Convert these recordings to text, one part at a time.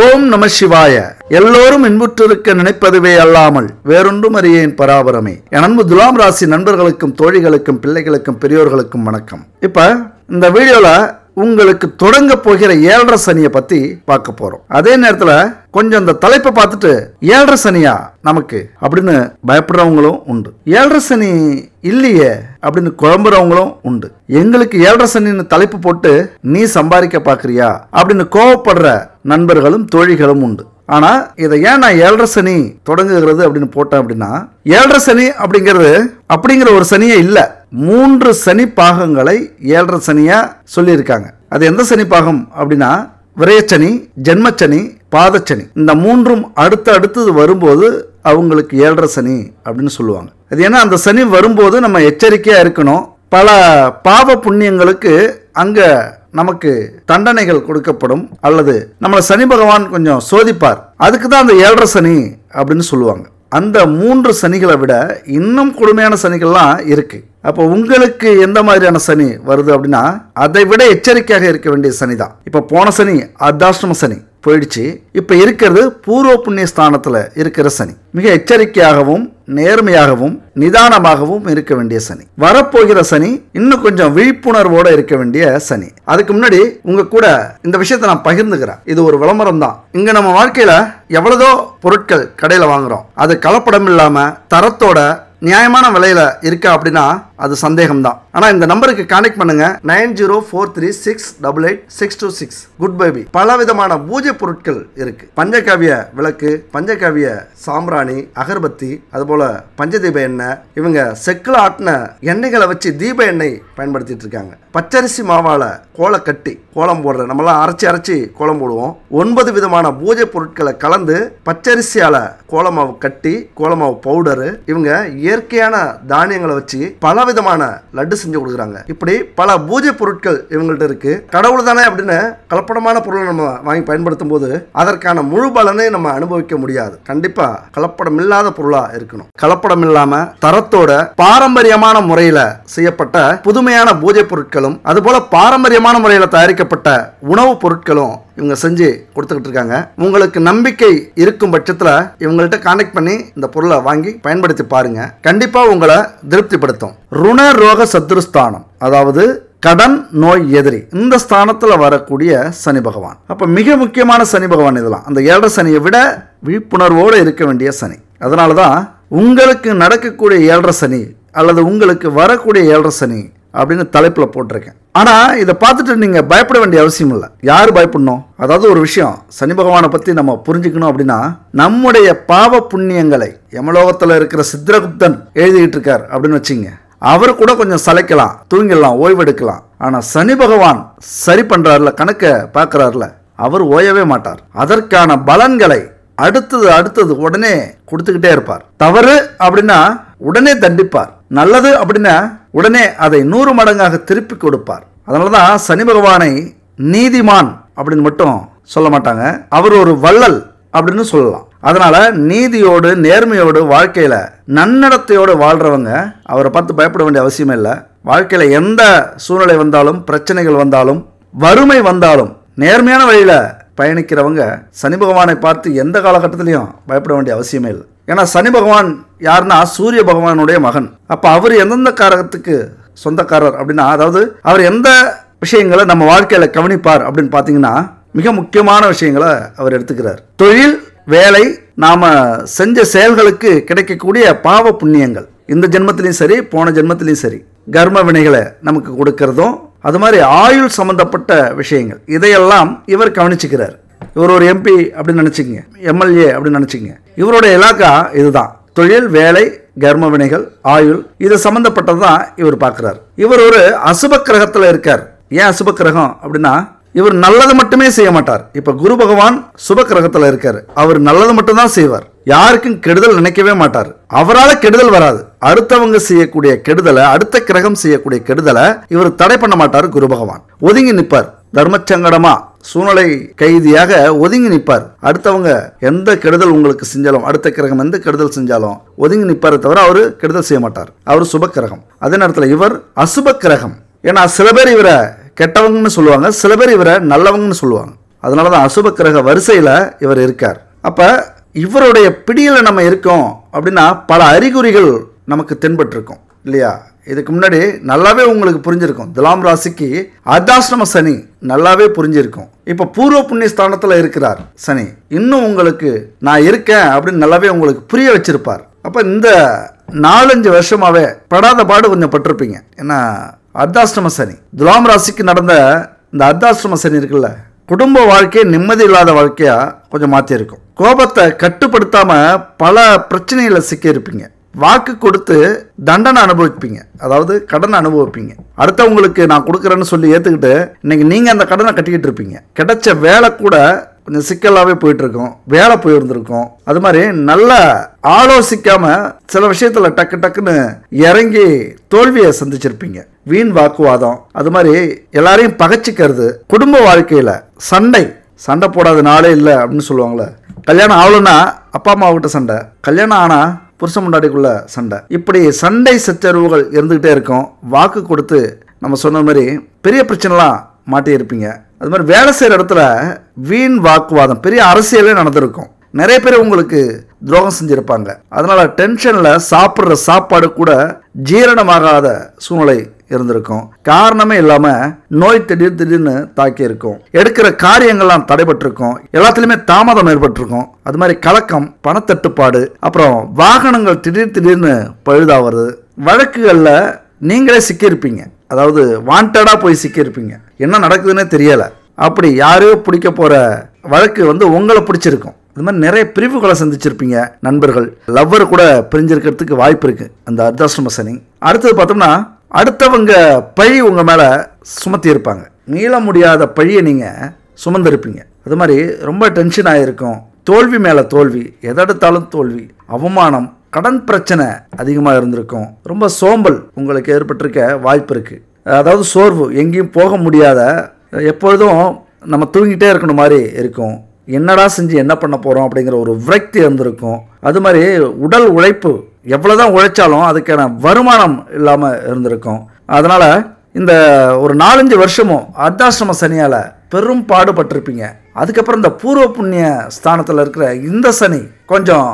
ஓம் நம சிவாய எல்லோரும் இன்புற்றிருக்க நினைப்பதுவே அல்லாமல் வேறொன்றும் அறியேன் பராபரமே என் துலாம் ராசி நண்பர்களுக்கும் தோழிகளுக்கும் பிள்ளைகளுக்கும் பெரியோர்களுக்கும் வணக்கம் இப்போ இந்த வீடியோவில் உங்களுக்கு தொடங்க போகிற ஏழரை சனியை பற்றி பார்க்க போகிறோம் அதே நேரத்தில் கொஞ்சம் இந்த தலைப்பை பார்த்துட்டு ஏழரை சனியா நமக்கு அப்படின்னு பயப்படுறவங்களும் உண்டு ஏழரை சனி இல்லையே அப்படின்னு குழம்புறவங்களும் உண்டு எங்களுக்கு ஏழரை சனின்னு தலைப்பு போட்டு நீ சம்பாதிக்க பார்க்குறியா அப்படின்னு கோவப்படுற நண்பர்களும் தோழிகளும் உண்டு ஆனால் இதை ஏன் நான் ஏழரை சனி தொடங்குகிறது அப்படின்னு போட்டேன் அப்படின்னா ஏழரை சனி அப்படிங்கிறது அப்படிங்கிற ஒரு சனியே இல்லை மூன்று சனி பாகங்களை ஏழரை சனியாக சொல்லியிருக்காங்க அது எந்த சனி பாகம் அப்படின்னா விரயச்சனி ஜென்மச்சனி பாதச்சனி இந்த மூன்றும் அடுத்து அடுத்தது வரும்போது அவங்களுக்கு ஏழரை சனி அப்படின்னு சொல்லுவாங்க அது ஏன்னா அந்த சனி வரும்போது நம்ம எச்சரிக்கையாக இருக்கணும் பல பாவ புண்ணியங்களுக்கு அங்கே நமக்கு தண்டனைகள் கொடுக்கப்படும் அல்லது நம்மளை சனி பகவான் கொஞ்சம் சோதிப்பார் அதுக்கு தான் அந்த ஏழரை சனி அப்படின்னு சொல்லுவாங்க அந்த மூன்று சனிகளை விட இன்னும் கொடுமையான சனிகள்லாம் இருக்குது அப்போ உங்களுக்கு எந்த மாதிரியான சனி வருது அப்படின்னா அதை விட எச்சரிக்கையாக இருக்க வேண்டிய சனி தான் இப்போ போன சனி அர்தாஷ்டம சனி போயிடுச்சு இப்போ இருக்கிறது பூர்வ புண்ணிய ஸ்தானத்தில் இருக்கிற சனி மிக எச்சரிக்கையாகவும் நேர்மையாகவும் நிதானமாகவும் இருக்க வேண்டிய சனி வரப்போகிற சனி இன்னும் கொஞ்சம் விழிப்புணர்வோட இருக்க வேண்டிய சனி அதுக்கு முன்னாடி உங்க கூட இந்த விஷயத்தை நான் பகிர்ந்துக்கிறேன் இது ஒரு விளம்பரம் தான் இங்க நம்ம வாழ்க்கையில எவ்வளதோ பொருட்கள் கடையில் வாங்குறோம் அது கலப்படம் இல்லாம தரத்தோட நியாயமான விலையில இருக்கா அப்படின்னா அது சந்தேகம்தான் ஆனால் இந்த நம்பருக்கு கனெக்ட் பண்ணுங்க nine zero four three six double eight six two six good baby பல விதமான பூஜை பொருட்கள் இருக்கு பஞ்சகாவிய விளக்கு பஞ்சகாவிய சாம்பிராணி அகர்பத்தி அதுபோல பஞ்சதீப எண்ணெய் இவங்க செக்கில் ஆட்டின எண்ணெய்களை வச்சு தீப எண்ணெய் பயன்படுத்திட்டு இருக்காங்க பச்சரிசி மாவால கோலை கட்டி கோலம் போடுற நம்மளாம் அரைச்சி அரைச்சி கோலம் போடுவோம் ஒன்பது விதமான பூஜை பொருட்களை கலந்து பச்சரிசியால கோலமாவு கட்டி கோலமாவு பவுடரு இவங்க இயற்கையான தானியங்களை வச்சு பல விதமான லட்டு செஞ்சு கொடுக்குறாங்க இப்படி பல பூஜை பொருட்கள் இவங்கள்ட்ட இருக்கு கடவுள் தானே அப்படின்னு கலப்படமான பொருளை நம்ம வாங்கி பயன்படுத்தும் போது அதற்கான முழு பலனை நம்ம அனுபவிக்க முடியாது கண்டிப்பா கலப்படம் இல்லாத பொருளா இருக்கணும் கலப்படம் இல்லாம தரத்தோட பாரம்பரியமான முறையில செய்யப்பட்ட புதுமையான பூஜை பொருட்களும் அதுபோல பாரம்பரியமான முறையில தயாரிக்கப்பட்ட உணவுப் பொருட்களும் இவங்க செஞ்சு கொடுத்துக்கிட்டு இருக்காங்க உங்களுக்கு நம்பிக்கை இருக்கும் பட்சத்தில் இவங்கள்ட்ட கான்டெக்ட் பண்ணி இந்த பொருளை வாங்கி பயன்படுத்தி பாருங்க கண்டிப்பாக உங்களை திருப்திப்படுத்தும் ருண ரோக சத்ருஸ்தானம் அதாவது கடன் நோய் எதிரி இந்த ஸ்தானத்தில் வரக்கூடிய சனி பகவான் அப்போ மிக முக்கியமான சனி பகவான் இதெல்லாம் அந்த ஏழரை சனியை விட விழிப்புணர்வோடு இருக்க வேண்டிய சனி அதனால தான் உங்களுக்கு நடக்கக்கூடிய ஏழரை சனி அல்லது உங்களுக்கு வரக்கூடிய ஏழரை சனி அப்படின்னு தலைப்பில் போட்டிருக்கேன் ஆனால் இதை பார்த்துட்டு நீங்கள் பயப்பட வேண்டிய அவசியம் இல்லை யார் பயப்படணும் அதாவது ஒரு விஷயம் சனி பகவானை பற்றி நம்ம புரிஞ்சுக்கணும் அப்படின்னா நம்முடைய பாவ புண்ணியங்களை யமலோகத்தில் இருக்கிற சித்திரகுப்தன் எழுதிக்கிட்டு இருக்கார் அப்படின்னு வச்சுங்க அவர் கூட கொஞ்சம் சளைக்கலாம் தூங்கிடலாம் ஓய்வெடுக்கலாம் ஆனால் சனி பகவான் சரி பண்ணுறாருல கணக்கை பார்க்குறாருல அவர் ஓயவே மாட்டார் அதற்கான பலன்களை அடுத்தது அடுத்தது உடனே கொடுத்துக்கிட்டே இருப்பார் தவறு அப்படின்னா உடனே தண்டிப்பார் நல்லது அப்படின்னா உடனே அதை நூறு மடங்காக திருப்பி கொடுப்பார் அதனால தான் சனி பகவானை நீதிமான் அப்படின்னு மட்டும் சொல்ல மாட்டாங்க அவர் ஒரு வள்ளல் அப்படின்னு சொல்லலாம் அதனால் நீதியோடு நேர்மையோடு வாழ்க்கையில் நன்னடத்தையோடு வாழ்கிறவங்க அவரை பார்த்து பயப்பட வேண்டிய அவசியமே இல்லை வாழ்க்கையில் எந்த சூழ்நிலை வந்தாலும் பிரச்சனைகள் வந்தாலும் வறுமை வந்தாலும் நேர்மையான வழியில் பயணிக்கிறவங்க சனி பகவானை பார்த்து எந்த காலகட்டத்திலையும் பயப்பட வேண்டிய அவசியமே இல்லை ஏன்னா சனி பகவான் யாருன்னா சூரிய பகவானுடைய மகன் அப்போ அவர் எந்தெந்த காரகத்துக்கு சொந்தக்காரர் அப்படின்னா அதாவது அவர் எந்த விஷயங்களை நம்ம வாழ்க்கையில் கவனிப்பார் அப்படின்னு பார்த்தீங்கன்னா மிக முக்கியமான விஷயங்களை அவர் எடுத்துக்கிறார் தொழில் வேலை நாம் செஞ்ச செயல்களுக்கு கிடைக்கக்கூடிய பாவ புண்ணியங்கள் இந்த ஜென்மத்திலையும் சரி போன ஜென்மத்திலையும் சரி கர்ம வினைகளை நமக்கு கொடுக்கறதும் அது மாதிரி ஆயுள் சம்மந்தப்பட்ட விஷயங்கள் இதையெல்லாம் இவர் கவனிச்சுக்கிறார் இவர் ஒரு எம்பி அப்படின்னு நினச்சிங்க எம்எல்ஏ அப்படின்னு நினச்சிங்க இவருடைய இலாக்கா இதுதான் தொழில் வேலை கர்ம வினைகள் ஆயுள் இது சம்மந்தப்பட்டது தான் இவர் பார்க்குறார் இவர் ஒரு அசுப கிரகத்தில் இருக்கார் ஏன் அசுப கிரகம் அப்படின்னா இவர் நல்லது மட்டுமே செய்ய மாட்டார் இப்போ குரு பகவான் சுப கிரகத்தில் இருக்கார் அவர் நல்லது மட்டும்தான் செய்வார் யாருக்கும் கெடுதல் நினைக்கவே மாட்டார் அவரால் கெடுதல் வராது அடுத்தவங்க செய்யக்கூடிய கெடுதலை அடுத்த கிரகம் செய்யக்கூடிய கெடுதலை இவர் தடை பண்ண மாட்டார் குரு பகவான் ஒதுங்கி நிற்பார் தர்மச்சங்கடமா சூழ்நிலை கைதியாக ஒதுங்கி நிற்பார் அடுத்தவங்க எந்த கெடுதல் உங்களுக்கு செஞ்சாலும் அடுத்த கிரகம் எந்த கெடுதல் செஞ்சாலும் ஒதுங்கி நிற்பார தவிர அவர் கெடுதல் செய்ய மாட்டார் அவர் சுப கிரகம் அதே நேரத்தில் இவர் அசுப கிரகம் ஏன்னா சில பேர் இவரை கெட்டவங்கன்னு சொல்லுவாங்க சில பேர் இவரை நல்லவங்கன்னு சொல்லுவாங்க அதனால தான் அசுப கிரக வரிசையில் இவர் இருக்கார் அப்போ இவருடைய பிடியில் நம்ம இருக்கோம் அப்படின்னா பல அறிகுறிகள் நமக்கு தென்பட்டிருக்கும் இல்லையா இதுக்கு முன்னாடி நல்லாவே உங்களுக்கு புரிஞ்சிருக்கும் துலாம் ராசிக்கு அர்த்தாசிரம சனி நல்லாவே புரிஞ்சிருக்கும் இப்போ பூர்வ புண்ணிய ஸ்தானத்தில் இருக்கிறார் சனி இன்னும் உங்களுக்கு நான் இருக்கேன் அப்படின்னு நல்லாவே உங்களுக்கு புரிய வச்சிருப்பார் அப்போ இந்த நாலஞ்சு வருஷமாகவே படாத பாடு கொஞ்சம் பட்டிருப்பீங்க ஏன்னா அர்த்தாஷ்டம சனி துலாம் ராசிக்கு நடந்த இந்த அர்த்தாஷ்டம சனி இருக்குல்ல குடும்ப வாழ்க்கையே நிம்மதி இல்லாத வாழ்க்கையாக கொஞ்சம் மாற்றியிருக்கும் கோபத்தை கட்டுப்படுத்தாமல் பல பிரச்சனையில் சிக்கியிருப்பீங்க வாக்கு கொடுத்து தண்டனை அனுபவிப்பீங்க அதாவது கடனை அனுபவிப்பீங்க அடுத்தவங்களுக்கு நான் கொடுக்குறேன்னு சொல்லி ஏற்றுக்கிட்டு இன்னைக்கு நீங்கள் அந்த கடனை கட்டிக்கிட்டு இருப்பீங்க கிடைச்ச வேலை கூட கொஞ்சம் சிக்கலாகவே போயிட்டுருக்கோம் வேலை போயிருந்திருக்கோம் அது மாதிரி நல்லா ஆலோசிக்காமல் சில விஷயத்தில் டக்கு டக்குன்னு இறங்கி தோல்வியை சந்திச்சிருப்பீங்க வீண் வாக்குவாதம் அது மாதிரி எல்லாரையும் பகச்சிக்கிறது குடும்ப வாழ்க்கையில் சண்டை சண்டை போடாத நாளே இல்லை அப்படின்னு சொல்லுவாங்களே கல்யாணம் ஆகலன்னா அப்பா அம்மா கிட்ட சண்டை கல்யாணம் ஆனால் புருஷன் முன்னாடிக்குள்ள சண்டை இப்படி சண்டை சச்சரவுகள் இருந்துக்கிட்டே இருக்கும் வாக்கு கொடுத்து நம்ம சொன்ன மாதிரி பெரிய பிரச்சனைலாம் மாட்டியிருப்பீங்க அது மாதிரி வேலை செய்கிற இடத்துல வீண் வாக்குவாதம் பெரிய அரசியலே நடந்திருக்கும் நிறைய பேர் உங்களுக்கு துரோகம் செஞ்சுருப்பாங்க அதனால் டென்ஷனில் சாப்பிட்ற சாப்பாடு கூட ஜீரணமாகாத சூழ்நிலை இருந்திருக்கும் காரணமே இல்லாமல் நோய் திடீர் திடீர்னு தாக்கி இருக்கும் எடுக்கிற காரியங்கள்லாம் தடைபட்டிருக்கும் எல்லாத்துலேயுமே தாமதம் ஏற்பட்டிருக்கும் அது மாதிரி கலக்கம் பணத்தட்டுப்பாடு அப்புறம் வாகனங்கள் திடீர் திடீர்னு பழுதாகிறது வழக்குகளில் நீங்களே சிக்கியிருப்பீங்க அதாவது வாண்டடாக போய் சிக்கியிருப்பீங்க என்ன நடக்குதுன்னே தெரியலை அப்படி யாரையோ பிடிக்க போகிற வழக்கு வந்து உங்களை பிடிச்சிருக்கும் இது மாதிரி நிறைய பிரிவுகளை சந்திச்சிருப்பீங்க நண்பர்கள் லவ்வர் கூட பிரிஞ்சிருக்கிறதுக்கு வாய்ப்பு இருக்குது அந்த அர்த்தாசிரம சனி அடுத்தது பார்த்தோம்னா அடுத்தவங்க பழி உங்கள் மேலே சுமத்தி இருப்பாங்க மீள முடியாத பழியை நீங்கள் சுமந்திருப்பீங்க அது மாதிரி ரொம்ப டென்ஷன் ஆகிருக்கும் தோல்வி மேலே தோல்வி எதெடுத்தாலும் தோல்வி அவமானம் கடன் பிரச்சனை அதிகமாக இருந்திருக்கும் ரொம்ப சோம்பல் உங்களுக்கு ஏற்பட்டிருக்க வாய்ப்பு இருக்குது அதாவது சோர்வு எங்கேயும் போக முடியாத எப்பொழுதும் நம்ம தூங்கிட்டே இருக்கணும் மாதிரி இருக்கும் என்னடா செஞ்சு என்ன பண்ண போகிறோம் அப்படிங்கிற ஒரு விரக்தி இருந்திருக்கும் அது மாதிரி உடல் உழைப்பு எவ்வளோதான் உழைச்சாலும் அதுக்கான வருமானம் இல்லாமல் இருந்திருக்கும் அதனால் இந்த ஒரு நாலஞ்சு வருஷமும் அர்த்தாசிரம சனியால் பெரும் பாடுபட்டிருப்பீங்க அதுக்கப்புறம் இந்த பூர்வ புண்ணிய ஸ்தானத்தில் இருக்கிற இந்த சனி கொஞ்சம்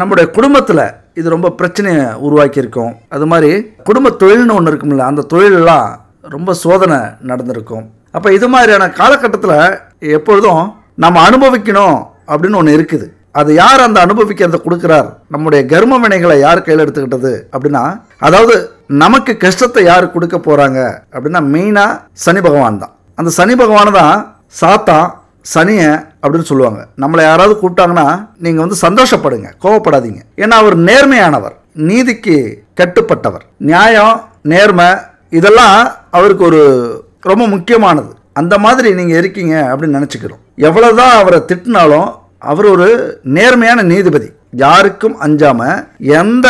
நம்முடைய குடும்பத்தில் இது ரொம்ப பிரச்சனையை உருவாக்கியிருக்கும் அது மாதிரி குடும்ப தொழில்னு ஒன்று இருக்கும்ல அந்த தொழிலெலாம் ரொம்ப சோதனை நடந்திருக்கும் அப்போ இது மாதிரியான காலகட்டத்தில் எப்பொழுதும் நம்ம அனுபவிக்கணும் அப்படின்னு ஒன்று இருக்குது அது யார் அந்த அனுபவிக்கிறத கொடுக்குறார் நம்முடைய கர்ம வினைகளை யார் கையில் எடுத்துக்கிட்டது அப்படின்னா அதாவது நமக்கு கஷ்டத்தை யார் கொடுக்க போகிறாங்க அப்படின்னா மெயினாக சனி பகவான் தான் அந்த சனி பகவான் தான் சாத்தான் சனியை அப்படின்னு சொல்லுவாங்க நம்மளை யாராவது கூப்பிட்டாங்கன்னா நீங்கள் வந்து சந்தோஷப்படுங்க கோவப்படாதீங்க ஏன்னா அவர் நேர்மையானவர் நீதிக்கு கட்டுப்பட்டவர் நியாயம் நேர்மை இதெல்லாம் அவருக்கு ஒரு ரொம்ப முக்கியமானது அந்த மாதிரி நீங்கள் இருக்கீங்க அப்படின்னு நினச்சிக்கிறோம் எவ்வளவுதான் அவரை திட்டினாலும் அவர் ஒரு நேர்மையான நீதிபதி யாருக்கும் அஞ்சாமல் எந்த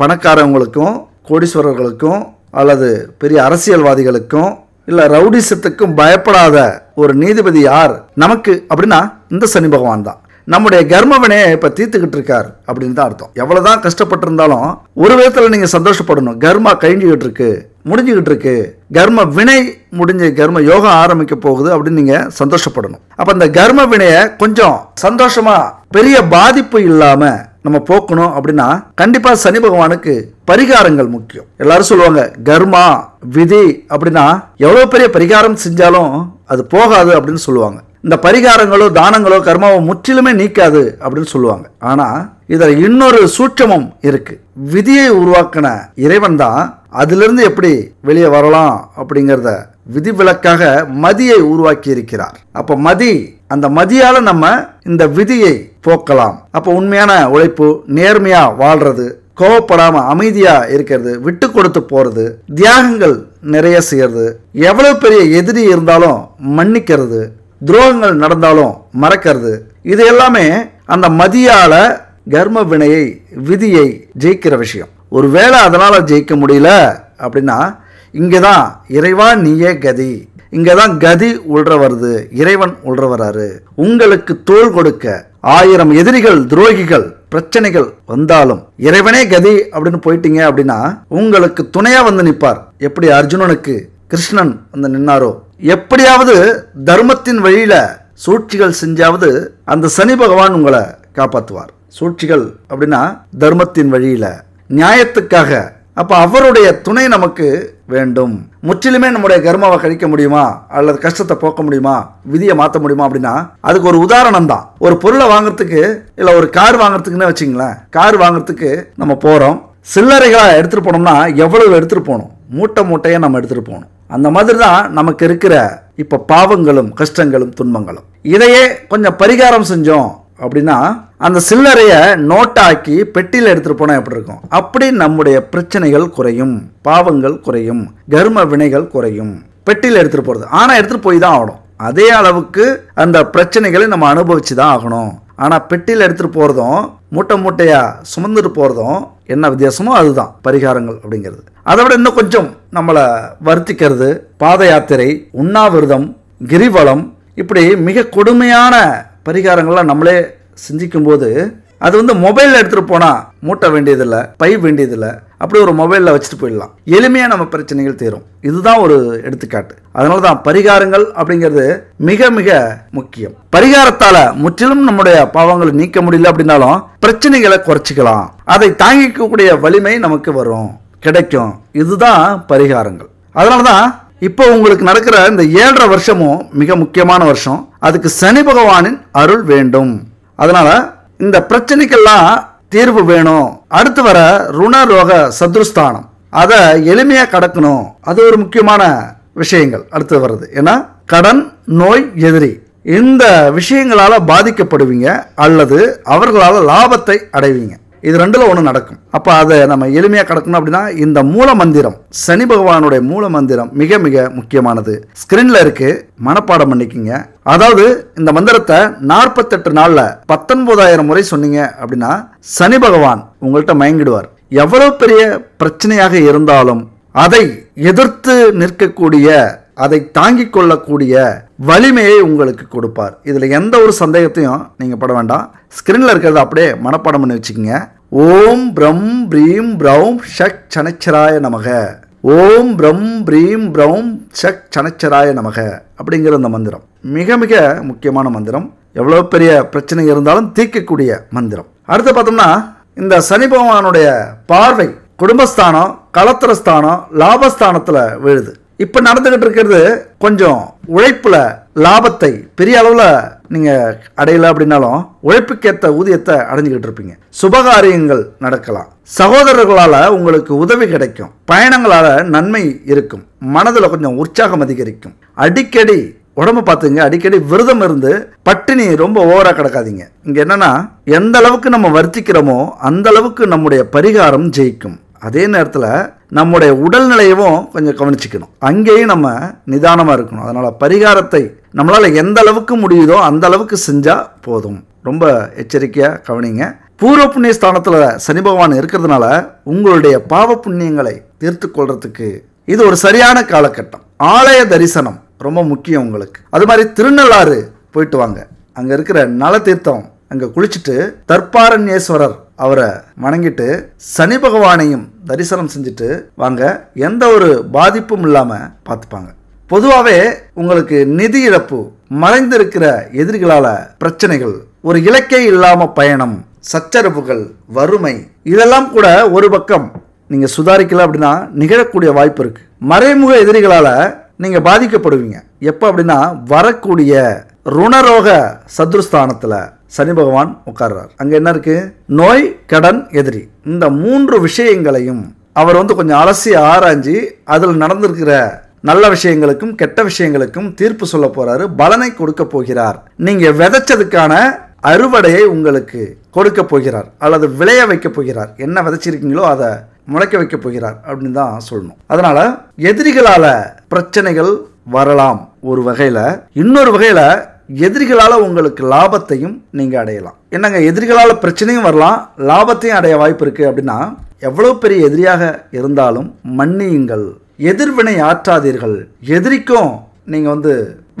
பணக்காரவங்களுக்கும் கோடீஸ்வரர்களுக்கும் அல்லது பெரிய அரசியல்வாதிகளுக்கும் இல்லை ரவுடிசத்துக்கும் பயப்படாத ஒரு நீதிபதி யார் நமக்கு அப்படின்னா இந்த சனி பகவான் தான் நம்முடைய கர்மவனே இப்போ தீர்த்துக்கிட்டு இருக்கார் அப்படின்னு தான் அர்த்தம் தான் கஷ்டப்பட்டிருந்தாலும் ஒரு விதத்தில் நீங்கள் சந்தோஷப்படணும் கர்மா கழிஞ்சுக்கிட்டு இருக்கு முடிஞ்சுக்கிட்டு இருக்கு கர்ம வினை முடிஞ்சு கர்ம யோகம் ஆரம்பிக்க போகுது அப்படின்னு நீங்கள் சந்தோஷப்படணும் அப்போ இந்த கர்ம வினையை கொஞ்சம் சந்தோஷமாக பெரிய பாதிப்பு இல்லாமல் நம்ம போக்கணும் அப்படின்னா கண்டிப்பாக சனி பகவானுக்கு பரிகாரங்கள் முக்கியம் எல்லாரும் சொல்லுவாங்க கர்மா விதி அப்படின்னா எவ்வளோ பெரிய பரிகாரம் செஞ்சாலும் அது போகாது அப்படின்னு சொல்லுவாங்க இந்த பரிகாரங்களோ தானங்களோ கர்மாவோ முற்றிலுமே நீக்காது அப்படின்னு சொல்லுவாங்க ஆனால் இதில் இன்னொரு சூட்சமும் இருக்கு விதியை உருவாக்கின இறைவன் தான் அதிலிருந்து எப்படி வெளியே வரலாம் அப்படிங்கிறத விதிவிலக்காக மதியை உருவாக்கி இருக்கிறார் அப்போ மதி அந்த மதியால் நம்ம இந்த விதியை போக்கலாம் அப்போ உண்மையான உழைப்பு நேர்மையாக வாழ்கிறது கோவப்படாமல் அமைதியாக இருக்கிறது விட்டு கொடுத்து போகிறது தியாகங்கள் நிறைய செய்கிறது எவ்வளோ பெரிய எதிரி இருந்தாலும் மன்னிக்கிறது துரோகங்கள் நடந்தாலும் மறக்கிறது இது எல்லாமே அந்த மதியால கர்ம வினையை விதியை ஜெயிக்கிற விஷயம் ஒருவேளை அதனால் ஜெயிக்க முடியல அப்படின்னா இங்கே தான் இறைவா நீயே கதி இங்கே தான் கதி உள்ற வருது இறைவன் உள்ற வராரு உங்களுக்கு தோல் கொடுக்க ஆயிரம் எதிரிகள் துரோகிகள் பிரச்சனைகள் வந்தாலும் இறைவனே கதி அப்படின்னு போயிட்டீங்க அப்படின்னா உங்களுக்கு துணையா வந்து நிற்பார் எப்படி அர்ஜுனனுக்கு கிருஷ்ணன் வந்து நின்னாரோ எப்படியாவது தர்மத்தின் வழியில சூழ்ச்சிகள் செஞ்சாவது அந்த சனி பகவான் உங்களை காப்பாற்றுவார் சூழ்ச்சிகள் அப்படின்னா தர்மத்தின் வழியில நியாயத்துக்காக அப்போ அவருடைய துணை நமக்கு வேண்டும் முற்றிலுமே நம்முடைய கர்மாவை கழிக்க முடியுமா அல்லது கஷ்டத்தை போக்க முடியுமா விதியை மாற்ற முடியுமா அப்படின்னா அதுக்கு ஒரு உதாரணம் தான் ஒரு பொருளை வாங்குறதுக்கு இல்லை ஒரு கார் வாங்குறதுக்குன்னு வச்சுங்களேன் கார் வாங்குறதுக்கு நம்ம போகிறோம் சில்லறைகளாக எடுத்துகிட்டு போனோம்னா எவ்வளவு எடுத்துகிட்டு போகணும் மூட்டை மூட்டையை நம்ம எடுத்துகிட்டு போகணும் அந்த மாதிரி தான் நமக்கு இருக்கிற இப்போ பாவங்களும் கஷ்டங்களும் துன்பங்களும் இதையே கொஞ்சம் பரிகாரம் செஞ்சோம் அப்படின்னா அந்த சில்லறையை நோட்டாக்கி பெட்டியில் எடுத்துகிட்டு போனால் எப்படி இருக்கும் அப்படி நம்முடைய பிரச்சனைகள் குறையும் பாவங்கள் குறையும் கர்ம வினைகள் குறையும் பெட்டியில் எடுத்துகிட்டு போகிறது ஆனால் எடுத்துகிட்டு போய் தான் ஆகணும் அதே அளவுக்கு அந்த பிரச்சனைகளை நம்ம அனுபவிச்சு தான் ஆகணும் ஆனால் பெட்டியில் எடுத்துகிட்டு போகிறதும் மூட்டை மூட்டையாக சுமந்துட்டு போகிறதும் என்ன வித்தியாசமோ அதுதான் பரிகாரங்கள் அப்படிங்கிறது அதை விட இன்னும் கொஞ்சம் நம்மளை வருத்திக்கிறது பாத யாத்திரை உண்ணாவிரதம் கிரிவலம் இப்படி மிக கொடுமையான பரிகாரங்கள்லாம் நம்மளே போது அது வந்து மொபைலில் எடுத்துகிட்டு போனால் மூட்டை வேண்டியதில்லை பை வேண்டியதில்லை அப்படி ஒரு மொபைலில் வச்சுட்டு போயிடலாம் எளிமையாக நம்ம பிரச்சனைகள் தீரும் இதுதான் ஒரு எடுத்துக்காட்டு அதனால தான் பரிகாரங்கள் அப்படிங்கிறது மிக மிக முக்கியம் பரிகாரத்தால் முற்றிலும் நம்முடைய பாவங்களை நீக்க முடியல அப்படின்னாலும் பிரச்சனைகளை குறைச்சிக்கலாம் அதை தாங்கிக்கக்கூடிய வலிமை நமக்கு வரும் கிடைக்கும் இதுதான் பரிகாரங்கள் அதனால தான் இப்போ உங்களுக்கு நடக்கிற இந்த ஏழரை வருஷமும் மிக முக்கியமான வருஷம் அதுக்கு சனி பகவானின் அருள் வேண்டும் அதனால இந்த பிரச்சனைக்கெல்லாம் தீர்வு வேணும் அடுத்து வர ருணரோக சத்ருஸ்தானம் அதை எளிமையாக கடக்கணும் அது ஒரு முக்கியமான விஷயங்கள் அடுத்து வர்றது ஏன்னா கடன் நோய் எதிரி இந்த விஷயங்களால் பாதிக்கப்படுவீங்க அல்லது அவர்களால் லாபத்தை அடைவீங்க இது ரெண்டில் ஒன்று நடக்கும் அப்போ அதை நம்ம எளிமையாக கடக்கணும் அப்படின்னா இந்த மூல மந்திரம் சனி பகவானுடைய மூல மந்திரம் மிக மிக முக்கியமானது ஸ்கிரீன்ல இருக்கு மனப்பாடம் பண்ணிக்கிங்க அதாவது இந்த மந்திரத்தை நாற்பத்தெட்டு நாளில் பத்தொன்பதாயிரம் முறை சொன்னீங்க அப்படின்னா சனி பகவான் உங்கள்கிட்ட மயங்கிடுவார் எவ்வளவு பெரிய பிரச்சனையாக இருந்தாலும் அதை எதிர்த்து நிற்கக்கூடிய அதை தாங்கிக் கொள்ளக்கூடிய வலிமையை உங்களுக்கு கொடுப்பார் இதில் எந்த ஒரு சந்தேகத்தையும் நீங்கள் பட வேண்டாம் ஸ்க்ரீனில் இருக்கிறத அப்படியே மனப்பாடம் பண்ணி வச்சுக்கோங்க ஓம் பிரம் பிரீம் பிரௌம் ஷக் சனச்சராய நமக ஓம் பிரம் பிரீம் பிரௌம் ஷக் சனச்சராய நமக அப்படிங்கிற அந்த மந்திரம் மிக மிக முக்கியமான மந்திரம் எவ்வளோ பெரிய பிரச்சனை இருந்தாலும் தீர்க்கக்கூடிய மந்திரம் அடுத்து பார்த்தோம்னா இந்த சனி பகவானுடைய பார்வை குடும்பஸ்தானம் கலத்திரஸ்தானம் லாபஸ்தானத்தில் விழுது இப்போ நடந்துக்கிட்டு இருக்கிறது கொஞ்சம் உழைப்பில் லாபத்தை பெரிய அளவில் நீங்கள் அடையலை அப்படின்னாலும் உழைப்புக்கேற்ற ஊதியத்தை அடைஞ்சிக்கிட்டு இருப்பீங்க சுபகாரியங்கள் நடக்கலாம் சகோதரர்களால் உங்களுக்கு உதவி கிடைக்கும் பயணங்களால் நன்மை இருக்கும் மனதில் கொஞ்சம் உற்சாகம் அதிகரிக்கும் அடிக்கடி உடம்பு பார்த்துங்க அடிக்கடி விரதம் இருந்து பட்டினி ரொம்ப ஓவராக கிடக்காதீங்க இங்கே என்னென்னா எந்த அளவுக்கு நம்ம வர்த்திக்கிறோமோ அந்த அளவுக்கு நம்முடைய பரிகாரம் ஜெயிக்கும் அதே நேரத்தில் நம்முடைய உடல்நிலையவும் கொஞ்சம் கவனிச்சுக்கணும் அங்கேயும் நம்ம நிதானமாக இருக்கணும் அதனால் பரிகாரத்தை நம்மளால் எந்த அளவுக்கு முடியுதோ அந்த அளவுக்கு செஞ்சால் போதும் ரொம்ப எச்சரிக்கையாக கவனிங்க பூர்வ புண்ணிய ஸ்தானத்தில் சனி பகவான் இருக்கிறதுனால உங்களுடைய பாவ புண்ணியங்களை தீர்த்து கொள்றதுக்கு இது ஒரு சரியான காலகட்டம் ஆலய தரிசனம் ரொம்ப முக்கியம் உங்களுக்கு அது மாதிரி திருநள்ளாறு போயிட்டு வாங்க அங்கே இருக்கிற நல தீர்த்தம் அங்கே குளிச்சுட்டு தர்பாரண்யேஸ்வரர் அவரை வணங்கிட்டு சனி பகவானையும் தரிசனம் செஞ்சுட்டு வாங்க எந்த ஒரு பாதிப்பும் இல்லாமல் பார்த்துப்பாங்க பொதுவாகவே உங்களுக்கு நிதி இழப்பு மறைந்திருக்கிற எதிரிகளால் பிரச்சனைகள் ஒரு இலக்கே இல்லாமல் பயணம் சச்சரவுகள் வறுமை இதெல்லாம் கூட ஒரு பக்கம் நீங்கள் சுதாரிக்கல அப்படின்னா நிகழக்கூடிய வாய்ப்பு இருக்குது மறைமுக எதிரிகளால் நீங்கள் பாதிக்கப்படுவீங்க எப்போ அப்படின்னா வரக்கூடிய ருணரோக சதுருஸ்தானத்தில் சனி பகவான் உட்கார்றார் அங்கே என்ன இருக்குது நோய் கடன் எதிரி இந்த மூன்று விஷயங்களையும் அவர் வந்து கொஞ்சம் அலசி ஆராய்ஞ்சு அதில் நடந்திருக்கிற நல்ல விஷயங்களுக்கும் கெட்ட விஷயங்களுக்கும் தீர்ப்பு சொல்ல போறாரு பலனை கொடுக்க போகிறார் நீங்க விதைச்சதுக்கான அறுவடையை உங்களுக்கு கொடுக்க போகிறார் அல்லது விளைய வைக்க போகிறார் என்ன விதைச்சிருக்கீங்களோ அதை முளைக்க வைக்க போகிறார் அப்படின்னு தான் சொல்லணும் அதனால எதிரிகளால பிரச்சனைகள் வரலாம் ஒரு வகையில் இன்னொரு வகையில் எதிரிகளால் உங்களுக்கு லாபத்தையும் நீங்கள் அடையலாம் என்னங்க எதிரிகளால் பிரச்சனையும் வரலாம் லாபத்தையும் அடைய வாய்ப்பு இருக்கு அப்படின்னா எவ்வளோ பெரிய எதிரியாக இருந்தாலும் மன்னியுங்கள் எதிர்வினை ஆற்றாதீர்கள் எதிரிக்கும் நீங்கள் வந்து